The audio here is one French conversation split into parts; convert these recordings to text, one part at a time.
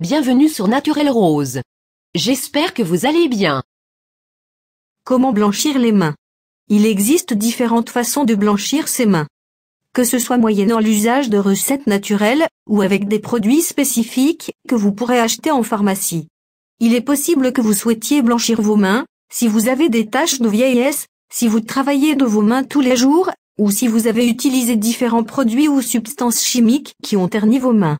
Bienvenue sur Naturel Rose. J'espère que vous allez bien. Comment blanchir les mains Il existe différentes façons de blanchir ses mains. Que ce soit moyennant l'usage de recettes naturelles ou avec des produits spécifiques que vous pourrez acheter en pharmacie. Il est possible que vous souhaitiez blanchir vos mains, si vous avez des taches de vieillesse, si vous travaillez de vos mains tous les jours, ou si vous avez utilisé différents produits ou substances chimiques qui ont terni vos mains.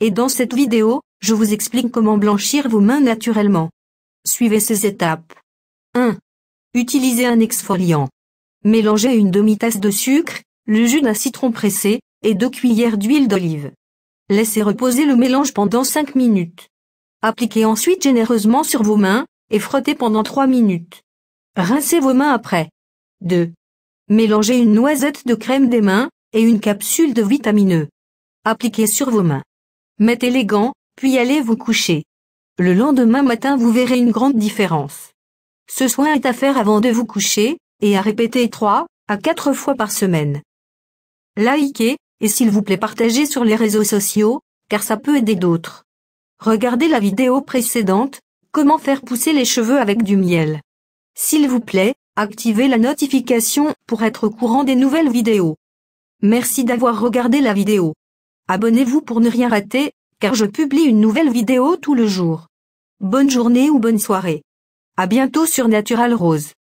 Et dans cette vidéo, je vous explique comment blanchir vos mains naturellement. Suivez ces étapes. 1. Utilisez un exfoliant. Mélangez une demi-tasse de sucre, le jus d'un citron pressé, et deux cuillères d'huile d'olive. Laissez reposer le mélange pendant 5 minutes. Appliquez ensuite généreusement sur vos mains, et frottez pendant 3 minutes. Rincez vos mains après. 2. Mélangez une noisette de crème des mains, et une capsule de vitamine E. Appliquez sur vos mains. Mettez les gants, puis allez vous coucher. Le lendemain matin vous verrez une grande différence. Ce soin est à faire avant de vous coucher, et à répéter trois à quatre fois par semaine. Likez, et s'il vous plaît partagez sur les réseaux sociaux, car ça peut aider d'autres. Regardez la vidéo précédente, comment faire pousser les cheveux avec du miel. S'il vous plaît, activez la notification pour être au courant des nouvelles vidéos. Merci d'avoir regardé la vidéo. Abonnez-vous pour ne rien rater car je publie une nouvelle vidéo tout le jour. Bonne journée ou bonne soirée. À bientôt sur Natural Rose.